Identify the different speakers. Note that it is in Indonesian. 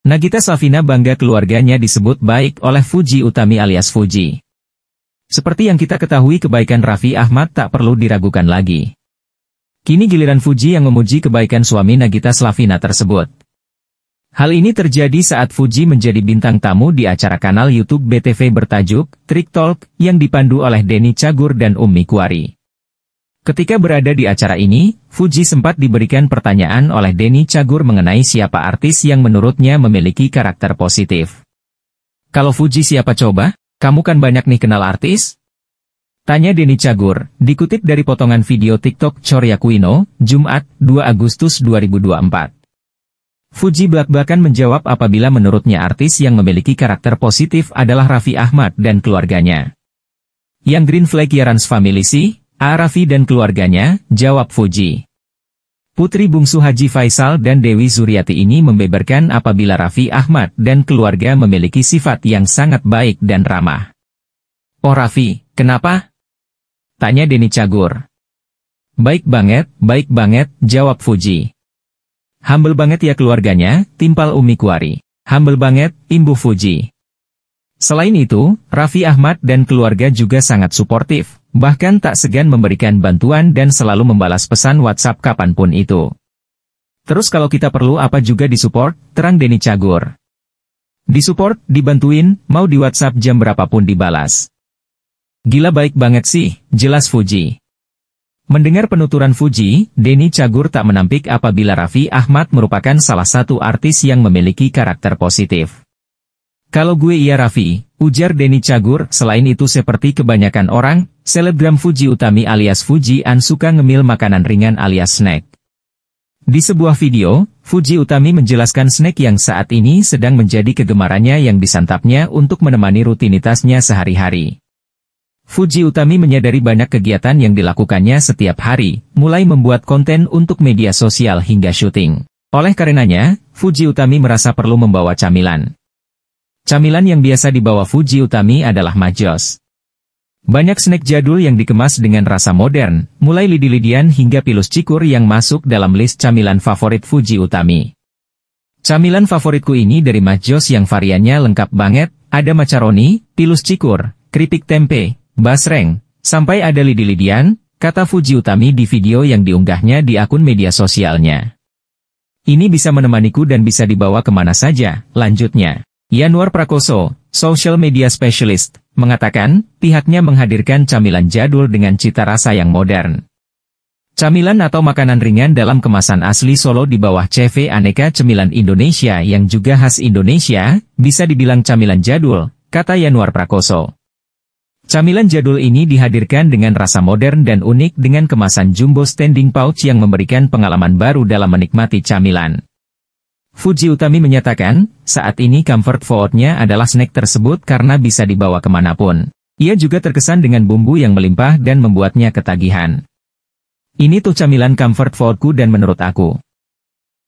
Speaker 1: Nagita Slavina bangga keluarganya disebut baik oleh Fuji Utami alias Fuji. Seperti yang kita ketahui kebaikan Raffi Ahmad tak perlu diragukan lagi. Kini giliran Fuji yang memuji kebaikan suami Nagita Slavina tersebut. Hal ini terjadi saat Fuji menjadi bintang tamu di acara kanal YouTube BTV bertajuk Trick Talk yang dipandu oleh Denny Cagur dan Ummi Kuari. Ketika berada di acara ini, Fuji sempat diberikan pertanyaan oleh Denny Cagur mengenai siapa artis yang menurutnya memiliki karakter positif. Kalau Fuji siapa coba? Kamu kan banyak nih kenal artis? Tanya Denny Cagur, dikutip dari potongan video TikTok Chorya Kuino, Jumat, 2 Agustus 2024. Fuji belak-belakan menjawab apabila menurutnya artis yang memiliki karakter positif adalah Raffi Ahmad dan keluarganya. Yang Green Flag Yarans Family sih, Arafi dan keluarganya, jawab Fuji. Putri bungsu Haji Faisal dan Dewi Zuriati ini membeberkan apabila Raffi Ahmad dan keluarga memiliki sifat yang sangat baik dan ramah. Oh Raffi, kenapa? Tanya Deni Cagur. Baik banget, baik banget, jawab Fuji. Humble banget ya keluarganya, timpal Umi Kuari. Humble banget, imbu Fuji. Selain itu, Raffi Ahmad dan keluarga juga sangat suportif, Bahkan tak segan memberikan bantuan dan selalu membalas pesan WhatsApp kapanpun itu. Terus kalau kita perlu apa juga disupport, terang Denny Cagur. Disupport, dibantuin, mau di WhatsApp jam berapapun dibalas. Gila baik banget sih, jelas Fuji. Mendengar penuturan Fuji, Denny Cagur tak menampik apabila Raffi Ahmad merupakan salah satu artis yang memiliki karakter positif. Kalau gue iya Raffi, ujar Denny Cagur, selain itu seperti kebanyakan orang, selebgram Fuji Utami alias Fuji An suka ngemil makanan ringan alias snack. Di sebuah video, Fuji Utami menjelaskan snack yang saat ini sedang menjadi kegemarannya yang disantapnya untuk menemani rutinitasnya sehari-hari. Fuji Utami menyadari banyak kegiatan yang dilakukannya setiap hari, mulai membuat konten untuk media sosial hingga syuting. Oleh karenanya, Fuji Utami merasa perlu membawa camilan. Camilan yang biasa dibawa Fuji Utami adalah majos. Banyak snack jadul yang dikemas dengan rasa modern, mulai lidi-lidian hingga pilus cikur yang masuk dalam list camilan favorit Fuji Utami. Camilan favoritku ini dari majos yang variannya lengkap banget, ada macaroni, pilus cikur, keripik tempe, basreng, sampai ada lidi-lidian, kata Fuji Utami di video yang diunggahnya di akun media sosialnya. Ini bisa menemaniku dan bisa dibawa kemana saja, lanjutnya. Yanuar Prakoso, social media specialist, mengatakan, pihaknya menghadirkan camilan jadul dengan cita rasa yang modern. Camilan atau makanan ringan dalam kemasan asli Solo di bawah CV aneka cemilan Indonesia yang juga khas Indonesia, bisa dibilang camilan jadul, kata Yanuar Prakoso. Camilan jadul ini dihadirkan dengan rasa modern dan unik dengan kemasan jumbo standing pouch yang memberikan pengalaman baru dalam menikmati camilan. Fuji Utami menyatakan, saat ini comfort food-nya adalah snack tersebut karena bisa dibawa kemanapun. Ia juga terkesan dengan bumbu yang melimpah dan membuatnya ketagihan. Ini tuh camilan comfort foodku dan menurut aku,